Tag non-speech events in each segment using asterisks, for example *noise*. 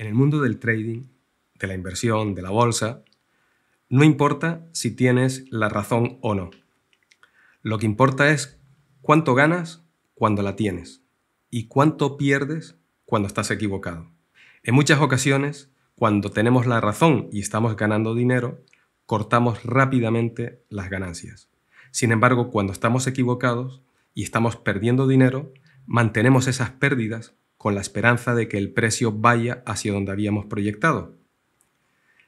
En el mundo del trading, de la inversión, de la bolsa, no importa si tienes la razón o no. Lo que importa es cuánto ganas cuando la tienes y cuánto pierdes cuando estás equivocado. En muchas ocasiones, cuando tenemos la razón y estamos ganando dinero, cortamos rápidamente las ganancias. Sin embargo, cuando estamos equivocados y estamos perdiendo dinero, mantenemos esas pérdidas con la esperanza de que el precio vaya hacia donde habíamos proyectado.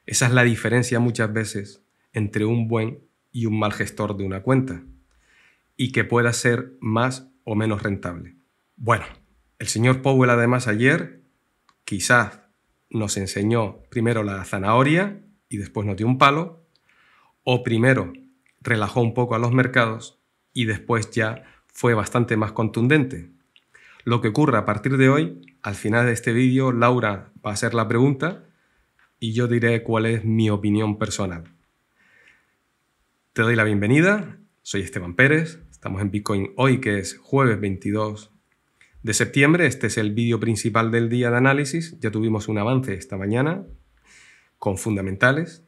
Esa es la diferencia muchas veces entre un buen y un mal gestor de una cuenta, y que pueda ser más o menos rentable. Bueno, el señor Powell además ayer quizás nos enseñó primero la zanahoria y después nos dio un palo, o primero relajó un poco a los mercados y después ya fue bastante más contundente. Lo que ocurra a partir de hoy, al final de este vídeo, Laura va a hacer la pregunta y yo diré cuál es mi opinión personal. Te doy la bienvenida, soy Esteban Pérez, estamos en Bitcoin hoy que es jueves 22 de septiembre, este es el vídeo principal del día de análisis, ya tuvimos un avance esta mañana con fundamentales,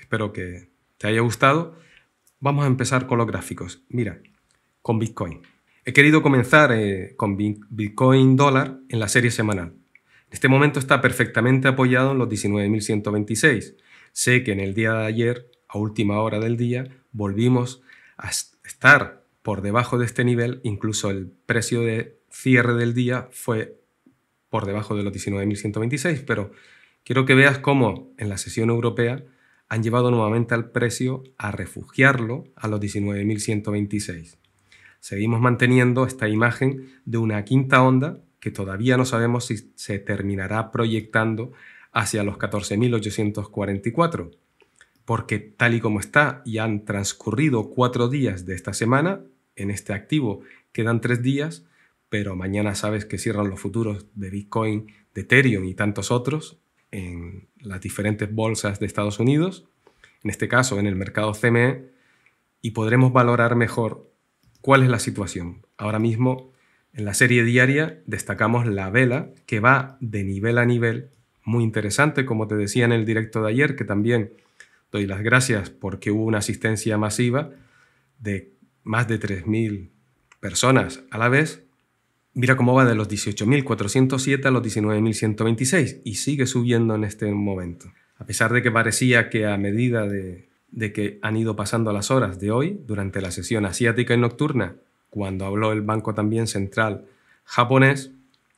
espero que te haya gustado. Vamos a empezar con los gráficos. Mira, con Bitcoin. He querido comenzar eh, con Bitcoin dólar en la serie semanal. En este momento está perfectamente apoyado en los 19.126. Sé que en el día de ayer, a última hora del día, volvimos a estar por debajo de este nivel. Incluso el precio de cierre del día fue por debajo de los 19.126. Pero quiero que veas cómo en la sesión europea han llevado nuevamente al precio a refugiarlo a los 19.126 seguimos manteniendo esta imagen de una quinta onda que todavía no sabemos si se terminará proyectando hacia los 14.844, porque tal y como está ya han transcurrido cuatro días de esta semana, en este activo quedan tres días, pero mañana sabes que cierran los futuros de Bitcoin, de Ethereum y tantos otros en las diferentes bolsas de Estados Unidos, en este caso en el mercado CME, y podremos valorar mejor cuál es la situación. Ahora mismo en la serie diaria destacamos la vela que va de nivel a nivel, muy interesante, como te decía en el directo de ayer, que también doy las gracias porque hubo una asistencia masiva de más de 3.000 personas a la vez. Mira cómo va de los 18.407 a los 19.126 y sigue subiendo en este momento. A pesar de que parecía que a medida de de que han ido pasando las horas de hoy durante la sesión asiática y nocturna, cuando habló el Banco también central japonés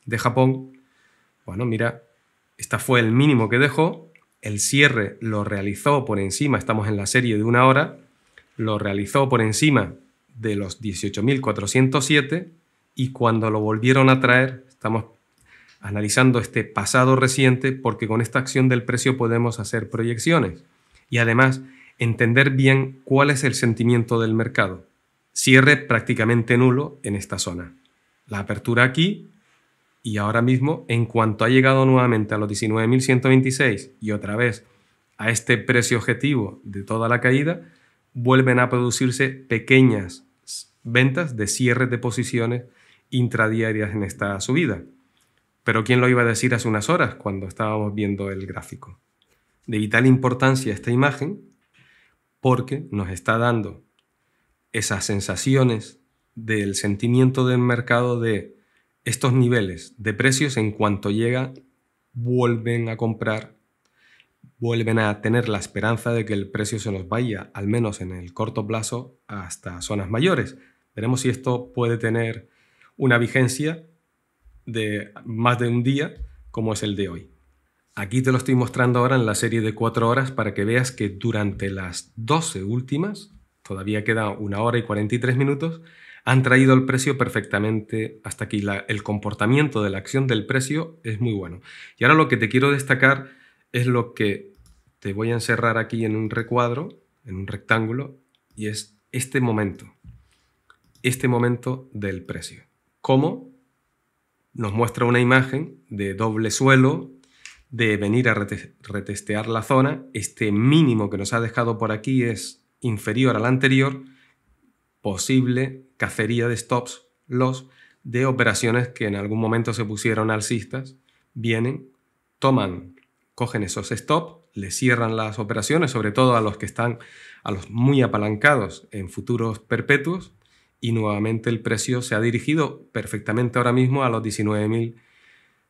de Japón. Bueno, mira, esta fue el mínimo que dejó, el cierre lo realizó por encima, estamos en la serie de una hora, lo realizó por encima de los 18.407 y cuando lo volvieron a traer, estamos analizando este pasado reciente porque con esta acción del precio podemos hacer proyecciones. Y además, entender bien cuál es el sentimiento del mercado. Cierre prácticamente nulo en esta zona. La apertura aquí y ahora mismo, en cuanto ha llegado nuevamente a los 19.126 y otra vez a este precio objetivo de toda la caída, vuelven a producirse pequeñas ventas de cierre de posiciones intradiarias en esta subida. Pero ¿quién lo iba a decir hace unas horas cuando estábamos viendo el gráfico? De vital importancia esta imagen porque nos está dando esas sensaciones del sentimiento del mercado de estos niveles de precios en cuanto llega vuelven a comprar, vuelven a tener la esperanza de que el precio se nos vaya, al menos en el corto plazo, hasta zonas mayores. Veremos si esto puede tener una vigencia de más de un día como es el de hoy. Aquí te lo estoy mostrando ahora en la serie de 4 horas para que veas que durante las 12 últimas, todavía queda una hora y 43 minutos, han traído el precio perfectamente hasta aquí. el comportamiento de la acción del precio es muy bueno. Y ahora lo que te quiero destacar es lo que te voy a encerrar aquí en un recuadro, en un rectángulo, y es este momento. Este momento del precio. ¿Cómo? Nos muestra una imagen de doble suelo de venir a retestear la zona. Este mínimo que nos ha dejado por aquí es inferior al anterior. Posible cacería de stops, los de operaciones que en algún momento se pusieron alcistas, vienen, toman, cogen esos stops, le cierran las operaciones, sobre todo a los que están, a los muy apalancados en futuros perpetuos, y nuevamente el precio se ha dirigido perfectamente ahora mismo a los 19.000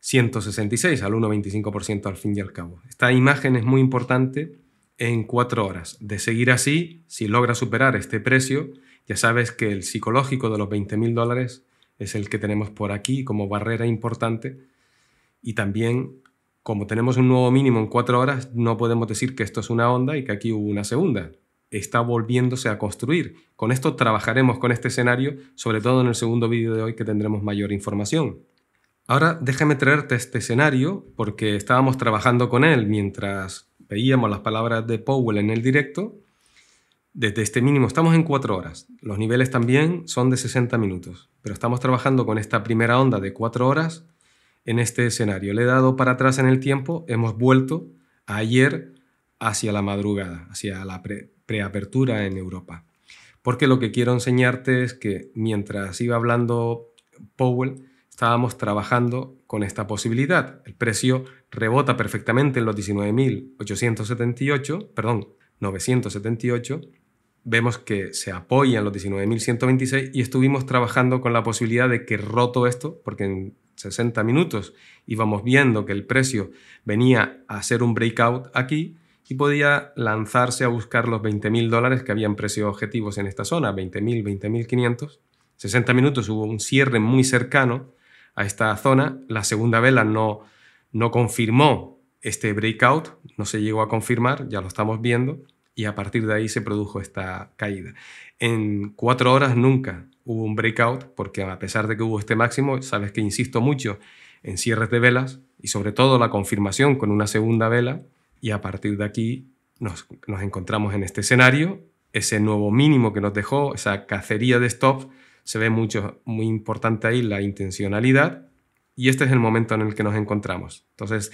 166 al 1,25% al fin y al cabo. Esta imagen es muy importante en cuatro horas. De seguir así, si logra superar este precio, ya sabes que el psicológico de los 20.000 dólares es el que tenemos por aquí como barrera importante y también como tenemos un nuevo mínimo en cuatro horas, no podemos decir que esto es una onda y que aquí hubo una segunda. Está volviéndose a construir. Con esto trabajaremos con este escenario, sobre todo en el segundo vídeo de hoy que tendremos mayor información. Ahora déjame traerte este escenario porque estábamos trabajando con él mientras veíamos las palabras de Powell en el directo. Desde este mínimo estamos en cuatro horas. Los niveles también son de 60 minutos, pero estamos trabajando con esta primera onda de cuatro horas en este escenario. Le he dado para atrás en el tiempo, hemos vuelto ayer hacia la madrugada, hacia la preapertura en Europa. Porque lo que quiero enseñarte es que mientras iba hablando Powell, estábamos trabajando con esta posibilidad. El precio rebota perfectamente en los 19.878, perdón, 978. Vemos que se apoya en los 19.126 y estuvimos trabajando con la posibilidad de que roto esto, porque en 60 minutos íbamos viendo que el precio venía a hacer un breakout aquí y podía lanzarse a buscar los 20.000 dólares que habían precios objetivos en esta zona, 20.000, 20.500. 60 minutos hubo un cierre muy cercano a esta zona. La segunda vela no, confirmó este breakout, no se llegó a confirmar, ya lo estamos viendo, y a partir de ahí se produjo esta caída. En cuatro horas nunca hubo un breakout, porque a pesar de que hubo este máximo, sabes que insisto mucho en cierres de velas y sobre todo la confirmación con una segunda vela, y a partir de aquí nos, nos encontramos en este escenario, ese nuevo mínimo que nos dejó, esa cacería de stop, se ve mucho, muy importante ahí la intencionalidad y este es el momento en el que nos encontramos. Entonces,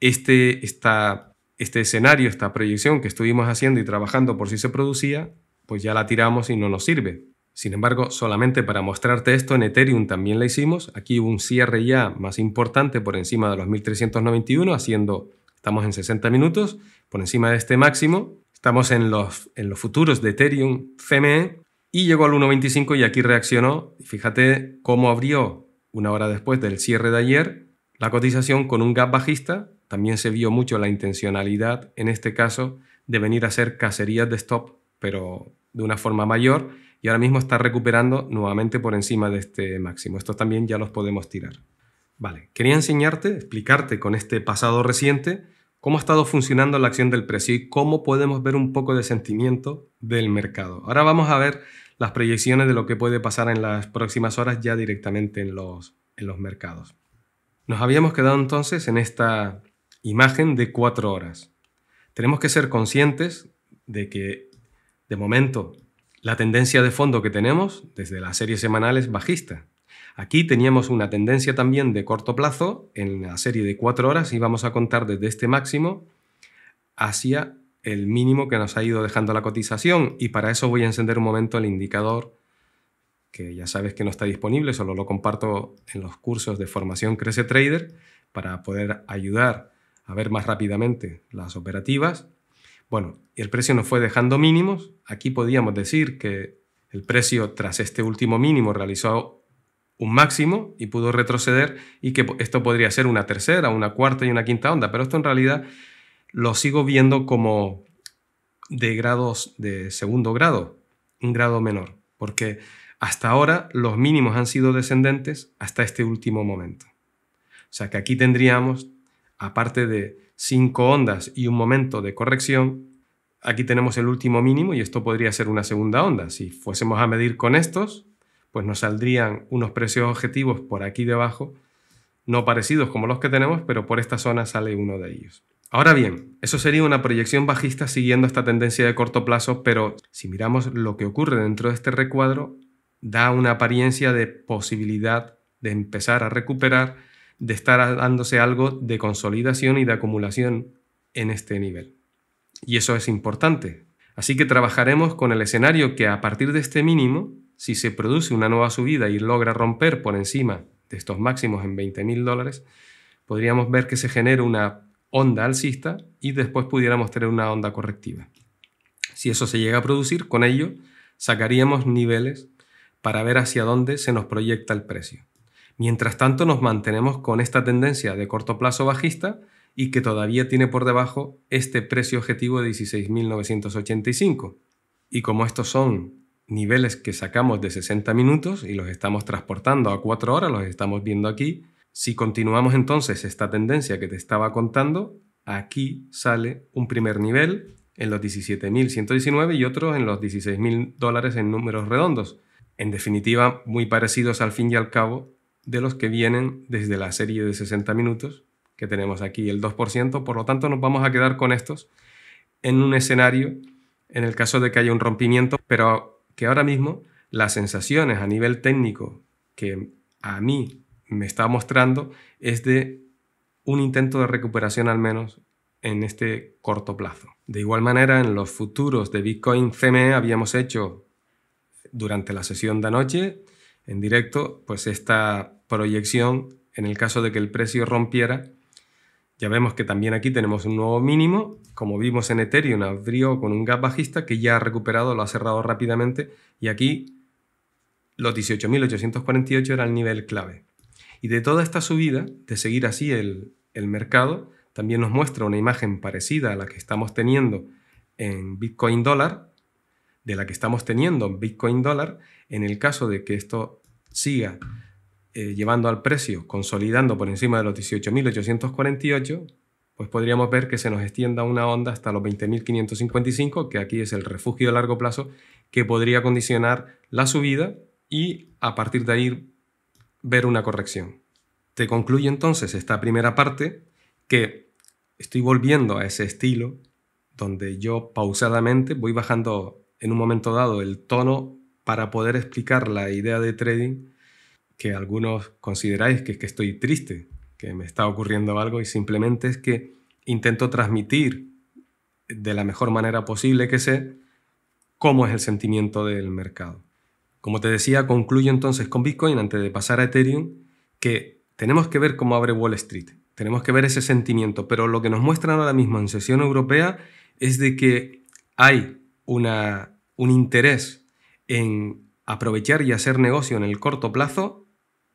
este, este escenario, esta proyección que estuvimos haciendo y trabajando por si se producía, pues ya la tiramos y no nos sirve. Sin embargo, solamente para mostrarte esto, en Ethereum también la hicimos. Aquí hubo un cierre ya más importante por encima de los 1391, haciendo, estamos en 60 minutos, por encima de este máximo. Estamos en los, en los futuros de Ethereum CME, y llegó al 1.25 y aquí reaccionó. Fíjate cómo abrió una hora después del cierre de ayer la cotización con un gap bajista. También se vio mucho la intencionalidad, en este caso, de venir a hacer cacerías de stop, pero de una forma mayor. Y ahora mismo está recuperando nuevamente por encima de este máximo. Estos también ya los podemos tirar. Vale, quería enseñarte, explicarte con este pasado reciente cómo ha estado funcionando la acción del precio y cómo podemos ver un poco de sentimiento del mercado. Ahora vamos a ver las proyecciones de lo que puede pasar en las próximas horas ya directamente en los, en los mercados. Nos habíamos quedado entonces en esta imagen de cuatro horas. Tenemos que ser conscientes de que, de momento, la tendencia de fondo que tenemos desde la serie semanal es bajista. Aquí teníamos una tendencia también de corto plazo en la serie de cuatro horas y vamos a contar desde este máximo hacia el mínimo que nos ha ido dejando la cotización y para eso voy a encender un momento el indicador que ya sabes que no está disponible, solo lo comparto en los cursos de formación Crece Trader para poder ayudar a ver más rápidamente las operativas. Bueno, el precio nos fue dejando mínimos. Aquí podíamos decir que el precio tras este último mínimo realizó un máximo y pudo retroceder y que esto podría ser una tercera, una cuarta y una quinta onda, pero esto en realidad lo sigo viendo como de grados de segundo grado, un grado menor, porque hasta ahora los mínimos han sido descendentes hasta este último momento. O sea que aquí tendríamos, aparte de cinco ondas y un momento de corrección, aquí tenemos el último mínimo y esto podría ser una segunda onda. Si fuésemos a medir con estos, pues nos saldrían unos precios objetivos por aquí debajo, no parecidos como los que tenemos, pero por esta zona sale uno de ellos. Ahora bien, eso sería una proyección bajista siguiendo esta tendencia de corto plazo, pero si miramos lo que ocurre dentro de este recuadro, da una apariencia de posibilidad de empezar a recuperar, de estar dándose algo de consolidación y de acumulación en este nivel. Y eso es importante. Así que trabajaremos con el escenario que a partir de este mínimo, si se produce una nueva subida y logra romper por encima de estos máximos en 20.000 dólares, podríamos ver que se genera una onda alcista y después pudiéramos tener una onda correctiva. Si eso se llega a producir, con ello sacaríamos niveles para ver hacia dónde se nos proyecta el precio. Mientras tanto nos mantenemos con esta tendencia de corto plazo bajista y que todavía tiene por debajo este precio objetivo de 16.985. Y como estos son niveles que sacamos de 60 minutos y los estamos transportando a 4 horas, los estamos viendo aquí, si continuamos entonces esta tendencia que te estaba contando, aquí sale un primer nivel en los 17.119 y otro en los 16.000 dólares en números redondos. En definitiva, muy parecidos al fin y al cabo de los que vienen desde la serie de 60 minutos, que tenemos aquí el 2%, por lo tanto nos vamos a quedar con estos en un escenario en el caso de que haya un rompimiento, pero que ahora mismo las sensaciones a nivel técnico que a mí me está mostrando es de un intento de recuperación al menos en este corto plazo. De igual manera, en los futuros de Bitcoin CME habíamos hecho durante la sesión de anoche en directo, pues esta proyección en el caso de que el precio rompiera. Ya vemos que también aquí tenemos un nuevo mínimo, como vimos en Ethereum, abrió con un gap bajista que ya ha recuperado, lo ha cerrado rápidamente y aquí los 18.848 era el nivel clave. Y de toda esta subida, de seguir así el, mercado, también nos muestra una imagen parecida a la que estamos teniendo en Bitcoin dólar, de la que estamos teniendo en Bitcoin dólar, en el caso de que esto siga eh, llevando al precio, consolidando por encima de los 18.848, pues podríamos ver que se nos extienda una onda hasta los 20.555, que aquí es el refugio de largo plazo, que podría condicionar la subida y a partir de ahí ver una corrección. Te concluyo entonces esta primera parte que estoy volviendo a ese estilo donde yo pausadamente voy bajando en un momento dado el tono para poder explicar la idea de trading que algunos consideráis que que estoy triste, que me está ocurriendo algo y simplemente es que intento transmitir de la mejor manera posible que sé cómo es el sentimiento del mercado. Como te decía, concluyo entonces con Bitcoin antes de pasar a Ethereum, que tenemos que ver cómo abre Wall Street, tenemos que ver ese sentimiento, pero lo que nos muestran ahora mismo en sesión europea es de que hay una, un interés en aprovechar y hacer negocio en el corto plazo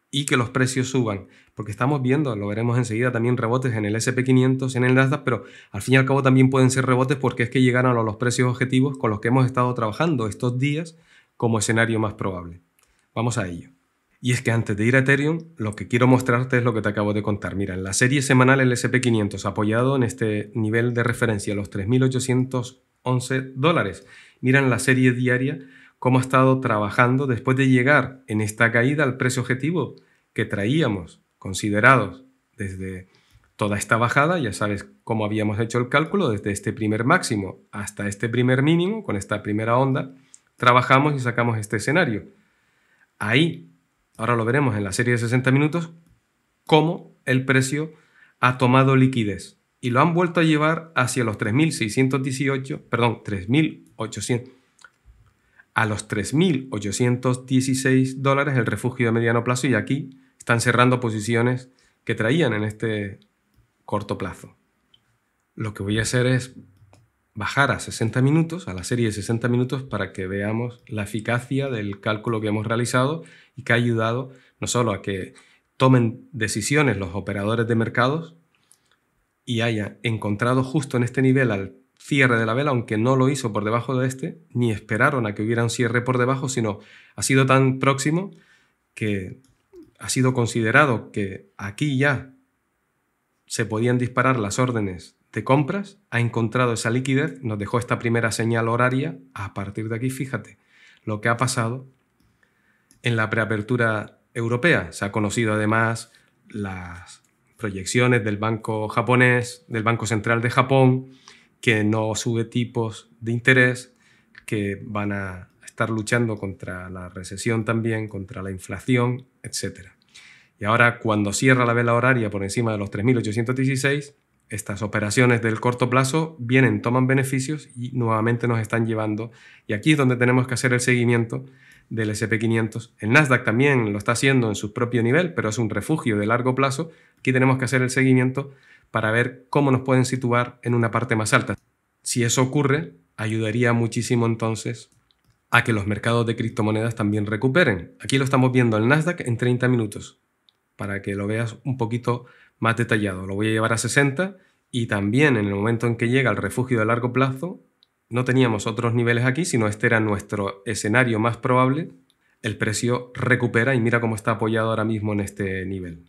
y que los precios suban. Porque estamos viendo, lo veremos enseguida, también rebotes en el SP500, en el Nasdaq, pero al fin y al cabo también pueden ser rebotes porque es que llegaron a los precios objetivos con los que hemos estado trabajando estos días como escenario más probable. Vamos a ello. Y es que antes de ir a Ethereum, lo que quiero mostrarte es lo que te acabo de contar. Mira, en la serie semanal el sp 500 apoyado en este nivel de referencia, los 3.811 dólares. Mira en la serie diaria cómo ha estado trabajando después de llegar en esta caída al precio objetivo que traíamos, considerados desde toda esta bajada, ya sabes cómo habíamos hecho el cálculo, desde este primer máximo hasta este primer mínimo, con esta primera onda, trabajamos y sacamos este escenario. Ahí, ahora lo veremos en la serie de 60 minutos, cómo el precio ha tomado liquidez y lo han vuelto a llevar hacia los 3.618, perdón, 3.800, a los 3.816 dólares el refugio de mediano plazo y aquí están cerrando posiciones que traían en este corto plazo. Lo que voy a hacer es bajar a 60 minutos, a la serie de 60 minutos, para que veamos la eficacia del cálculo que hemos realizado y que ha ayudado no solo a que tomen decisiones los operadores de mercados y haya encontrado justo en este nivel al cierre de la vela, aunque no lo hizo por debajo de este, ni esperaron a que hubiera un cierre por debajo, sino ha sido tan próximo que ha sido considerado que aquí ya se podían disparar las órdenes te compras ha encontrado esa liquidez, nos dejó esta primera señal horaria. A partir de aquí, fíjate lo que ha pasado en la preapertura europea. Se ha conocido además las proyecciones del Banco japonés, del Banco Central de Japón, que no sube tipos de interés, que van a estar luchando contra la recesión también, contra la inflación, etc. Y ahora cuando cierra la vela horaria por encima de los 3.816, estas operaciones del corto plazo vienen, toman beneficios y nuevamente nos están llevando. Y aquí es donde tenemos que hacer el seguimiento del SP500. El Nasdaq también lo está haciendo en su propio nivel, pero es un refugio de largo plazo. Aquí tenemos que hacer el seguimiento para ver cómo nos pueden situar en una parte más alta. Si eso ocurre, ayudaría muchísimo entonces a que los mercados de criptomonedas también recuperen. Aquí lo estamos viendo el Nasdaq en 30 minutos, para que lo veas un poquito más detallado, lo voy a llevar a 60 y también en el momento en que llega al refugio de largo plazo, no teníamos otros niveles aquí, sino este era nuestro escenario más probable, el precio recupera y mira cómo está apoyado ahora mismo en este nivel.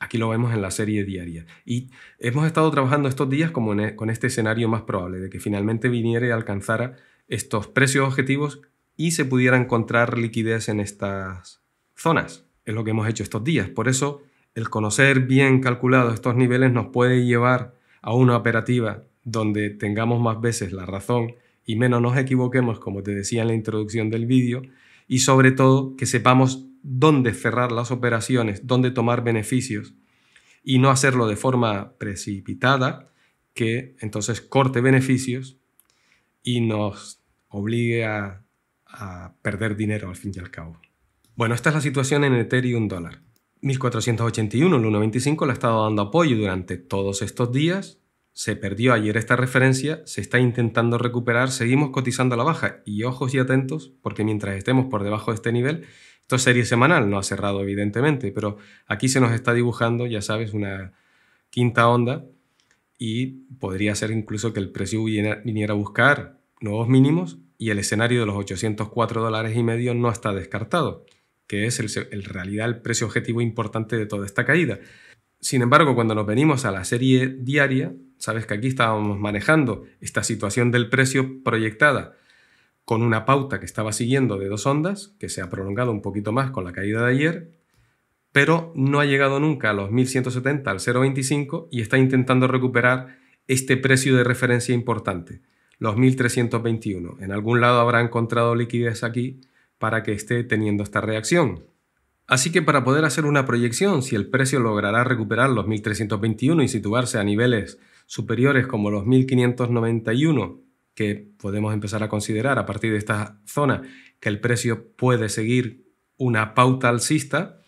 Aquí lo vemos en la serie diaria. Y hemos estado trabajando estos días como e, con este escenario más probable, de que finalmente viniera y alcanzara estos precios objetivos y se pudiera encontrar liquidez en estas zonas. Es lo que hemos hecho estos días. Por eso el conocer bien calculados estos niveles nos puede llevar a una operativa donde tengamos más veces la razón y menos nos equivoquemos, como te decía en la introducción del vídeo, y sobre todo que sepamos dónde cerrar las operaciones, dónde tomar beneficios y no hacerlo de forma precipitada, que entonces corte beneficios y nos obligue a, a perder dinero al fin y al cabo. Bueno, esta es la situación en Ethereum dólar. 1481, Luna 1.25 le ha estado dando apoyo durante todos estos días. Se perdió ayer esta referencia, se está intentando recuperar, seguimos cotizando a la baja y ojos y atentos porque mientras estemos por debajo de este nivel, esto serie semanal, no ha cerrado evidentemente, pero aquí se nos está dibujando, ya sabes, una quinta onda y podría ser incluso que el precio viniera a buscar nuevos mínimos y el escenario de los 804 dólares y medio no está descartado que es el, realidad el precio objetivo importante de toda esta caída. Sin embargo, cuando nos venimos a la serie diaria, sabes que aquí estábamos manejando esta situación del precio proyectada con una pauta que estaba siguiendo de dos ondas, que se ha prolongado un poquito más con la caída de ayer, pero no ha llegado nunca a los 1170 al 0,25 y está intentando recuperar este precio de referencia importante, los 1321. En algún lado habrá encontrado liquidez aquí para que esté teniendo esta reacción. Así que para poder hacer una proyección, si el precio logrará recuperar los 1321 y situarse a niveles superiores como los 1591, que podemos empezar a considerar a partir de esta zona que el precio puede seguir una pauta alcista,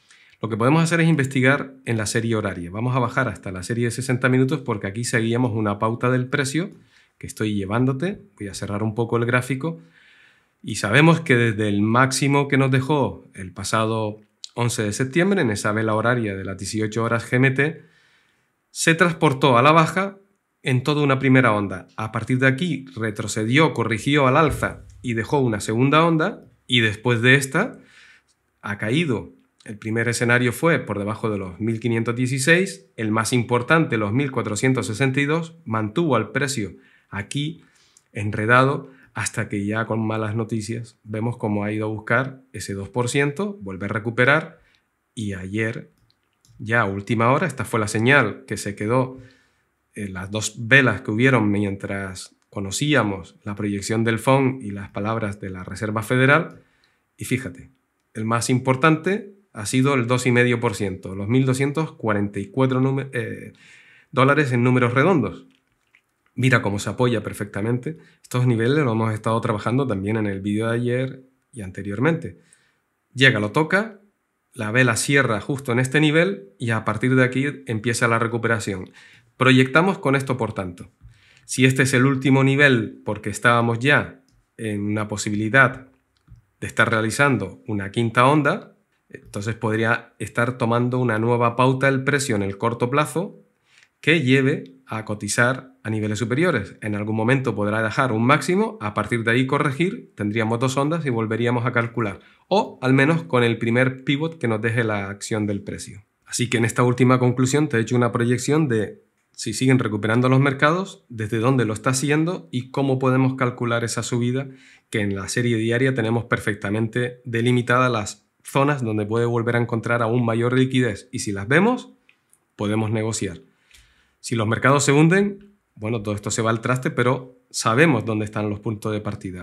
lo que podemos hacer es investigar en la serie horaria. Vamos a bajar hasta la serie de 60 minutos porque aquí seguíamos una pauta del precio que estoy llevándote. Voy a cerrar un poco el gráfico y sabemos que desde el máximo que nos dejó el pasado 11 de septiembre, en esa vela horaria de las 18 horas GMT, se transportó a la baja en toda una primera onda. A partir de aquí retrocedió, corrigió al alza y dejó una segunda onda y después de esta ha caído. El primer escenario fue por debajo de los 1516, el más importante los 1462, mantuvo al precio aquí enredado hasta que ya con malas noticias vemos cómo ha ido a buscar ese 2%, vuelve a recuperar y ayer, ya a última hora, esta fue la señal que se quedó en eh, las dos velas que hubieron mientras conocíamos la proyección del FON y las palabras de la Reserva Federal. Y fíjate, el más importante ha sido el 2,5%, los 1.244 eh, dólares en números redondos. Mira cómo se apoya perfectamente. Estos niveles los hemos estado trabajando también en el vídeo de ayer y anteriormente. Llega, lo toca, la vela cierra justo en este nivel y a partir de aquí empieza la recuperación. Proyectamos con esto, por tanto. Si este es el último nivel, porque estábamos ya en una posibilidad de estar realizando una quinta onda, entonces podría estar tomando una nueva pauta del precio en el corto plazo que lleve a cotizar a niveles superiores. En algún momento podrá dejar un máximo, a partir de ahí corregir, tendríamos dos ondas y volveríamos a calcular. O al menos con el primer pivot que nos deje la acción del precio. Así que en esta última conclusión te he hecho una proyección de si siguen recuperando los mercados, desde dónde lo está haciendo y cómo podemos calcular esa subida que en la serie diaria tenemos perfectamente delimitada las zonas donde puede volver a encontrar aún mayor liquidez y si las vemos, podemos negociar. Si los mercados se hunden, bueno, todo esto se va al traste, pero sabemos dónde están los puntos de partida.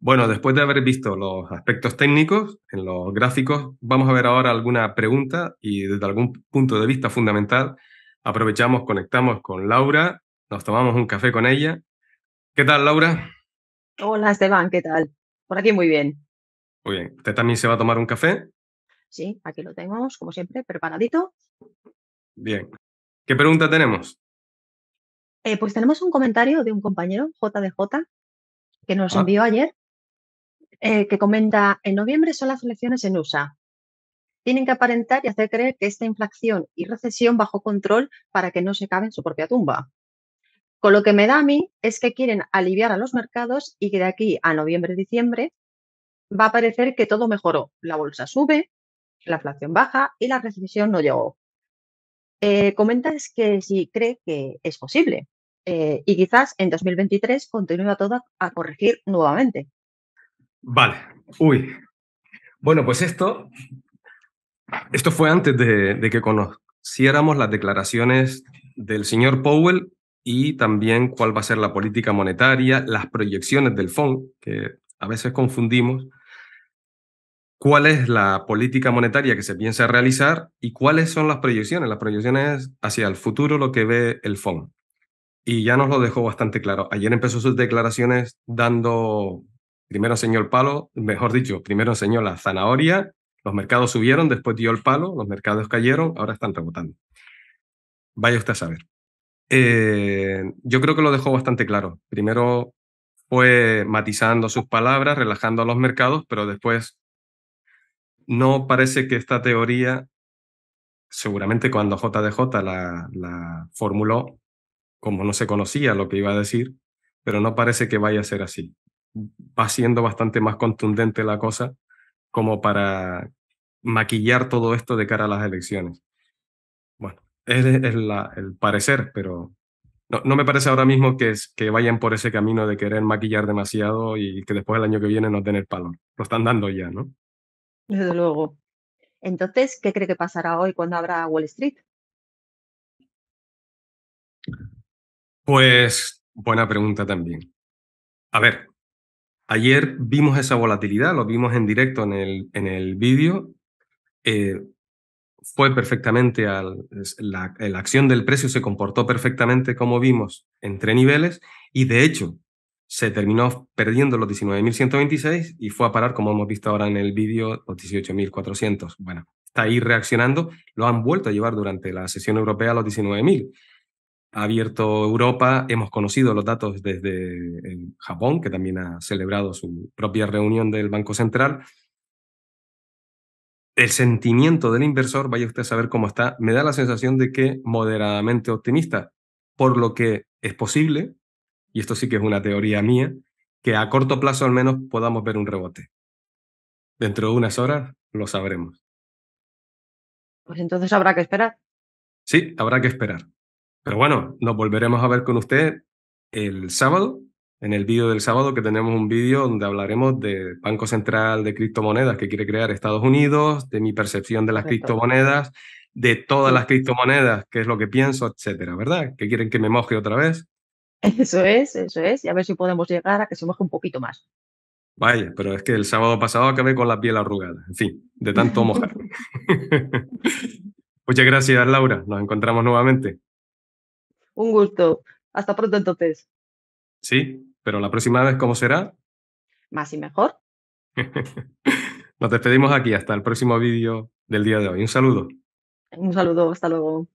Bueno, después de haber visto los aspectos técnicos en los gráficos, vamos a ver ahora alguna pregunta y desde algún punto de vista fundamental aprovechamos, conectamos con Laura, nos tomamos un café con ella. ¿Qué tal, Laura? Hola, Esteban, ¿qué tal? Por aquí muy bien. Muy bien. ¿Usted también se va a tomar un café? Sí, aquí lo tenemos, como siempre, preparadito. Bien. ¿Qué pregunta tenemos? Eh, pues tenemos un comentario de un compañero, JDJ, que nos ah. envió ayer, eh, que comenta, en noviembre son las elecciones en USA. Tienen que aparentar y hacer creer que esta inflación y recesión bajo control para que no se cabe en su propia tumba. Con lo que me da a mí es que quieren aliviar a los mercados y que de aquí a noviembre-diciembre va a parecer que todo mejoró. La bolsa sube, la inflación baja y la recesión no llegó. Eh, comentas que si cree que es posible eh, y quizás en 2023 continúa todo a corregir nuevamente. Vale, uy. Bueno, pues esto, esto fue antes de, que conociéramos las declaraciones del señor Powell y también cuál va a ser la política monetaria, las proyecciones del Fondo que a veces confundimos cuál es la política monetaria que se piensa realizar y cuáles son las proyecciones. Las proyecciones hacia el futuro, lo que ve el Fondo. Y ya nos lo dejó bastante claro. Ayer empezó sus declaraciones dando, primero enseñó el palo, mejor dicho, primero enseñó la zanahoria, los mercados subieron, después dio el palo, los mercados cayeron, ahora están rebotando. Vaya usted a saber. Eh, yo creo que lo dejó bastante claro. Primero fue matizando sus palabras, relajando a los mercados, pero después no parece que esta teoría, seguramente cuando JDJ la, la formuló, como no se conocía lo que iba a decir, pero no parece que vaya a ser así. Va siendo bastante más contundente la cosa como para maquillar todo esto de cara a las elecciones. Bueno, es, la, el parecer, pero no, me parece ahora mismo que, que vayan por ese camino de querer maquillar demasiado y que después el año que viene no tener el palo. Lo están dando ya, ¿no? Desde luego. Entonces, ¿qué cree que pasará hoy cuando habrá Wall Street? Pues buena pregunta también. A ver, ayer vimos esa volatilidad, lo vimos en directo en el, en el vídeo. Eh, fue perfectamente, al, la, la acción del precio se comportó perfectamente como vimos entre niveles y de hecho se terminó perdiendo los 19.126 y fue a parar, como hemos visto ahora en el vídeo, los 18.400. Bueno, está ahí reaccionando, lo han vuelto a llevar durante la sesión europea a los 19.000. Ha abierto Europa, hemos conocido los datos desde eh, Japón, que también ha celebrado su propia reunión del Banco Central. El sentimiento del inversor, vaya usted a saber cómo está, me da la sensación de que moderadamente optimista, por lo que es posible, y esto sí que es una teoría mía, que a corto plazo al menos podamos ver un rebote. Dentro de unas horas lo sabremos. Pues entonces habrá que esperar. Sí, habrá que esperar. Pero bueno, nos volveremos a ver con usted el sábado, en el vídeo del sábado, que tenemos un vídeo donde hablaremos del Banco Central de Criptomonedas que quiere crear Estados Unidos, de mi percepción de las criptomonedas, de todas las criptomonedas, qué es lo que pienso, etcétera, ¿verdad? Que quieren que me moje otra vez. Eso es, eso es. Y a ver si podemos llegar a que se moje un poquito más. Vaya, pero es que el sábado pasado acabé con la piel arrugada. En fin, de tanto mojar. *laughs* Muchas gracias, Laura. Nos encontramos nuevamente. Un gusto. Hasta pronto entonces. Sí, pero la próxima vez, ¿cómo será? Más y mejor. *laughs* Nos despedimos aquí. Hasta el próximo vídeo del día de hoy. Un saludo. Un saludo. Hasta luego.